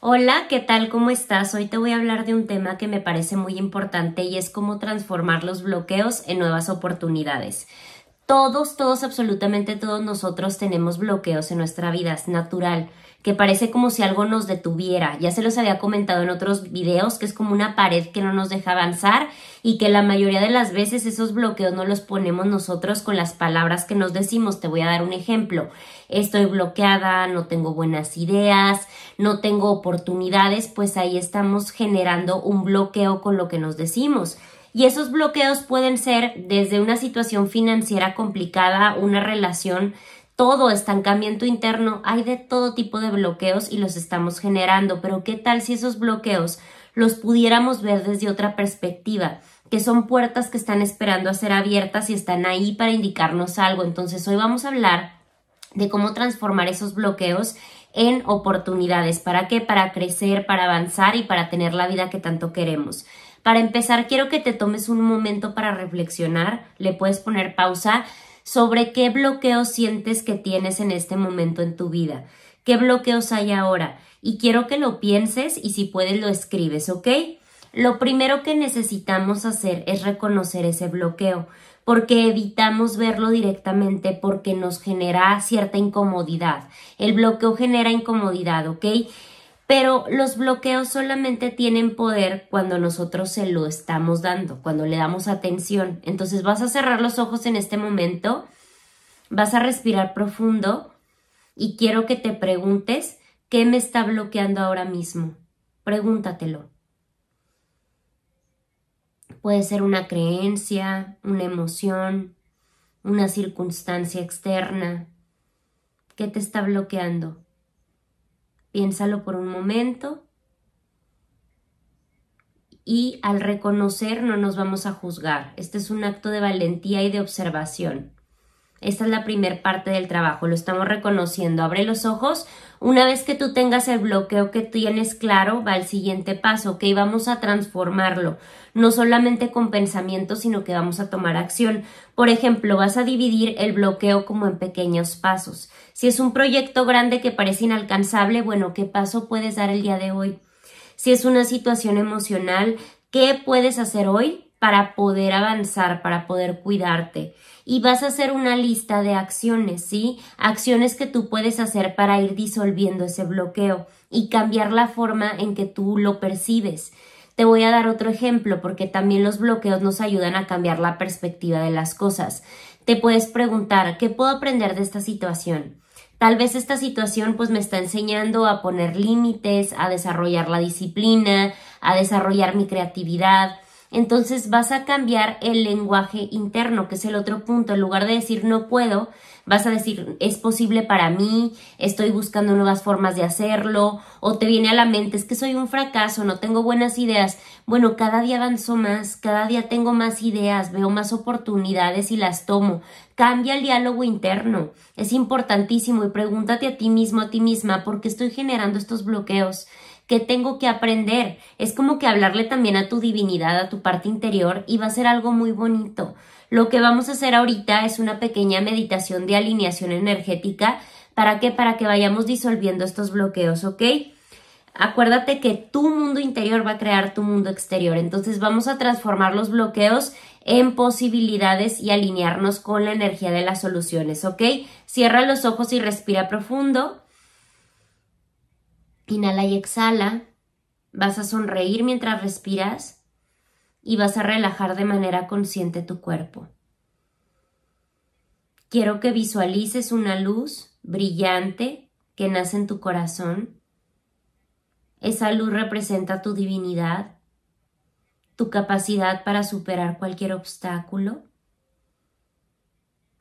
Hola, ¿qué tal? ¿Cómo estás? Hoy te voy a hablar de un tema que me parece muy importante y es cómo transformar los bloqueos en nuevas oportunidades. Todos, todos, absolutamente todos nosotros tenemos bloqueos en nuestra vida, es natural que parece como si algo nos detuviera. Ya se los había comentado en otros videos que es como una pared que no nos deja avanzar y que la mayoría de las veces esos bloqueos no los ponemos nosotros con las palabras que nos decimos. Te voy a dar un ejemplo. Estoy bloqueada, no tengo buenas ideas, no tengo oportunidades, pues ahí estamos generando un bloqueo con lo que nos decimos. Y esos bloqueos pueden ser desde una situación financiera complicada, una relación todo estancamiento interno, hay de todo tipo de bloqueos y los estamos generando, pero ¿qué tal si esos bloqueos los pudiéramos ver desde otra perspectiva? que son puertas que están esperando a ser abiertas y están ahí para indicarnos algo. Entonces hoy vamos a hablar de cómo transformar esos bloqueos en oportunidades. ¿Para qué? Para crecer, para avanzar y para tener la vida que tanto queremos. Para empezar, quiero que te tomes un momento para reflexionar, le puedes poner pausa sobre qué bloqueos sientes que tienes en este momento en tu vida, qué bloqueos hay ahora. Y quiero que lo pienses y si puedes lo escribes, ¿ok? Lo primero que necesitamos hacer es reconocer ese bloqueo, porque evitamos verlo directamente porque nos genera cierta incomodidad. El bloqueo genera incomodidad, ¿ok? pero los bloqueos solamente tienen poder cuando nosotros se lo estamos dando, cuando le damos atención. Entonces vas a cerrar los ojos en este momento, vas a respirar profundo y quiero que te preguntes qué me está bloqueando ahora mismo. Pregúntatelo. Puede ser una creencia, una emoción, una circunstancia externa. ¿Qué te está bloqueando? Piénsalo por un momento. Y al reconocer no nos vamos a juzgar. Este es un acto de valentía y de observación. Esta es la primera parte del trabajo, lo estamos reconociendo. Abre los ojos. Una vez que tú tengas el bloqueo que tienes claro, va el siguiente paso, que vamos a transformarlo, no solamente con pensamientos, sino que vamos a tomar acción. Por ejemplo, vas a dividir el bloqueo como en pequeños pasos. Si es un proyecto grande que parece inalcanzable, bueno, ¿qué paso puedes dar el día de hoy? Si es una situación emocional, ¿qué puedes hacer hoy para poder avanzar, para poder cuidarte. Y vas a hacer una lista de acciones, ¿sí? Acciones que tú puedes hacer para ir disolviendo ese bloqueo y cambiar la forma en que tú lo percibes. Te voy a dar otro ejemplo porque también los bloqueos nos ayudan a cambiar la perspectiva de las cosas. Te puedes preguntar, ¿qué puedo aprender de esta situación? Tal vez esta situación pues me está enseñando a poner límites, a desarrollar la disciplina, a desarrollar mi creatividad, entonces vas a cambiar el lenguaje interno, que es el otro punto. En lugar de decir no puedo, vas a decir es posible para mí, estoy buscando nuevas formas de hacerlo, o te viene a la mente es que soy un fracaso, no tengo buenas ideas. Bueno, cada día avanzo más, cada día tengo más ideas, veo más oportunidades y las tomo. Cambia el diálogo interno. Es importantísimo y pregúntate a ti mismo, a ti misma, ¿por qué estoy generando estos bloqueos? ¿Qué tengo que aprender? Es como que hablarle también a tu divinidad, a tu parte interior, y va a ser algo muy bonito. Lo que vamos a hacer ahorita es una pequeña meditación de alineación energética. ¿Para qué? Para que vayamos disolviendo estos bloqueos, ¿ok? Acuérdate que tu mundo interior va a crear tu mundo exterior. Entonces vamos a transformar los bloqueos en posibilidades y alinearnos con la energía de las soluciones, ¿ok? Cierra los ojos y respira profundo. Inhala y exhala. Vas a sonreír mientras respiras y vas a relajar de manera consciente tu cuerpo. Quiero que visualices una luz brillante que nace en tu corazón. Esa luz representa tu divinidad, tu capacidad para superar cualquier obstáculo.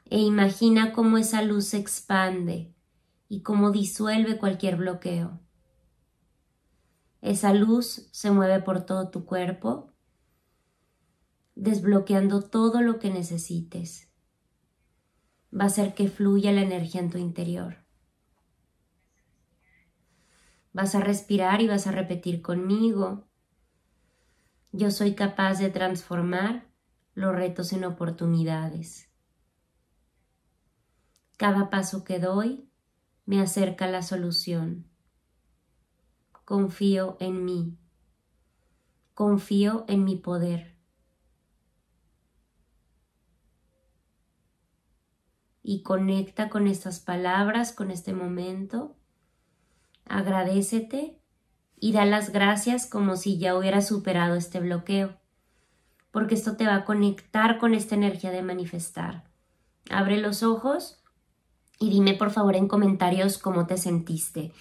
E imagina cómo esa luz se expande y cómo disuelve cualquier bloqueo. Esa luz se mueve por todo tu cuerpo, desbloqueando todo lo que necesites. Va a hacer que fluya la energía en tu interior. Vas a respirar y vas a repetir conmigo. Yo soy capaz de transformar los retos en oportunidades. Cada paso que doy me acerca a la solución confío en mí, confío en mi poder. Y conecta con estas palabras, con este momento. Agradecete y da las gracias como si ya hubieras superado este bloqueo, porque esto te va a conectar con esta energía de manifestar. Abre los ojos y dime por favor en comentarios cómo te sentiste.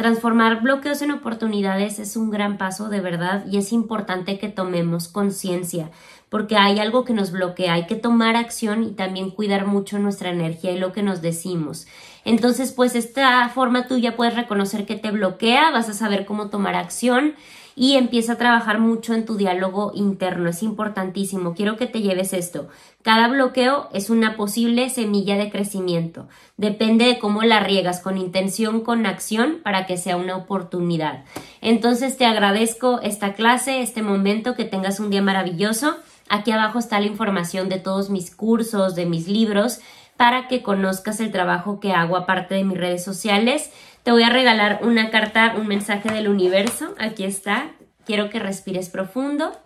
Transformar bloqueos en oportunidades es un gran paso de verdad y es importante que tomemos conciencia porque hay algo que nos bloquea, hay que tomar acción y también cuidar mucho nuestra energía y lo que nos decimos. Entonces, pues esta forma tuya puedes reconocer que te bloquea, vas a saber cómo tomar acción y empieza a trabajar mucho en tu diálogo interno. Es importantísimo. Quiero que te lleves esto. Cada bloqueo es una posible semilla de crecimiento. Depende de cómo la riegas, con intención, con acción, para que sea una oportunidad. Entonces te agradezco esta clase, este momento, que tengas un día maravilloso. Aquí abajo está la información de todos mis cursos, de mis libros para que conozcas el trabajo que hago aparte de mis redes sociales. Te voy a regalar una carta, un mensaje del universo. Aquí está. Quiero que respires profundo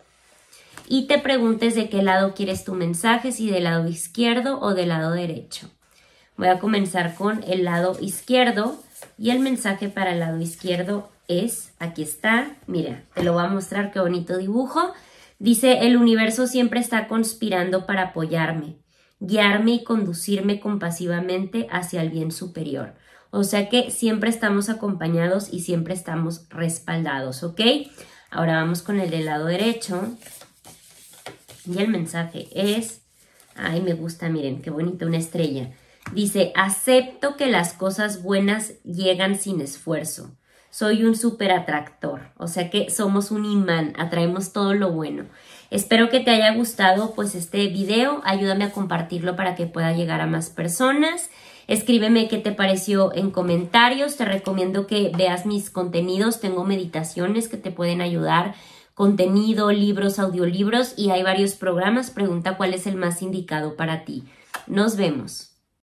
y te preguntes de qué lado quieres tu mensaje, si del lado izquierdo o del lado derecho. Voy a comenzar con el lado izquierdo y el mensaje para el lado izquierdo es, aquí está, mira, te lo voy a mostrar, qué bonito dibujo. Dice, el universo siempre está conspirando para apoyarme guiarme y conducirme compasivamente hacia el bien superior. O sea que siempre estamos acompañados y siempre estamos respaldados, ¿ok? Ahora vamos con el del lado derecho. Y el mensaje es, ay, me gusta, miren, qué bonita una estrella. Dice, acepto que las cosas buenas llegan sin esfuerzo. Soy un súper atractor, o sea que somos un imán, atraemos todo lo bueno. Espero que te haya gustado pues este video, ayúdame a compartirlo para que pueda llegar a más personas. Escríbeme qué te pareció en comentarios, te recomiendo que veas mis contenidos, tengo meditaciones que te pueden ayudar, contenido, libros, audiolibros y hay varios programas, pregunta cuál es el más indicado para ti. Nos vemos.